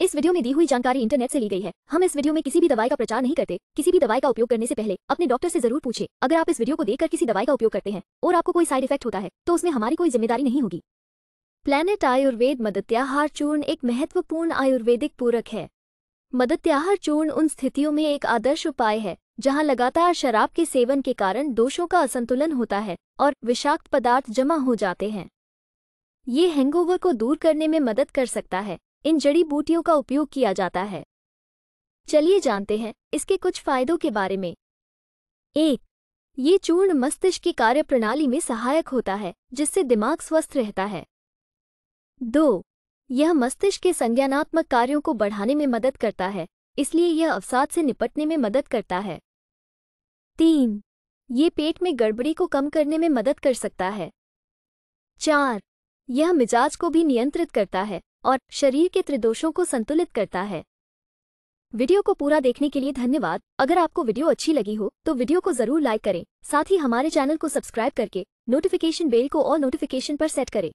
इस वीडियो में दी हुई जानकारी इंटरनेट से ली गई है हम इस वीडियो में किसी भी दवाई का प्रचार नहीं करते किसी भी दवाई का उपयोग करने से पहले अपने डॉक्टर से जरूर पूछे अगर आप इस वीडियो को देखकर किसी दवाई का उपयोग करते हैं और आपको कोई साइड इफेक्ट होता है तो उसमें हमारी कोई जिम्मेदारी नहीं होगी प्लैनेट आयुर्वेद मदत्याहार चूर्ण एक महत्वपूर्ण आयुर्वेदिक पूरक है मदत्याहार चूर्ण उन स्थितियों में एक आदर्श उपाय है जहां लगातार शराब के सेवन के कारण दोषों का असंतुलन होता है और विषाक्त पदार्थ जमा हो जाते हैं ये हैंगओवर को दूर करने में मदद कर सकता है इन जड़ी बूटियों का उपयोग किया जाता है चलिए जानते हैं इसके कुछ फायदों के बारे में एक ये चूर्ण मस्तिष्क की कार्यप्रणाली में सहायक होता है जिससे दिमाग स्वस्थ रहता है दो यह मस्तिष्क के संज्ञानात्मक कार्यों को बढ़ाने में मदद करता है इसलिए यह अवसाद से निपटने में मदद करता है तीन ये पेट में गड़बड़ी को कम करने में मदद कर सकता है चार यह मिजाज को भी नियंत्रित करता है और शरीर के त्रिदोषों को संतुलित करता है वीडियो को पूरा देखने के लिए धन्यवाद अगर आपको वीडियो अच्छी लगी हो तो वीडियो को जरूर लाइक करें साथ ही हमारे चैनल को सब्सक्राइब करके नोटिफिकेशन बेल को और नोटिफिकेशन पर सेट करें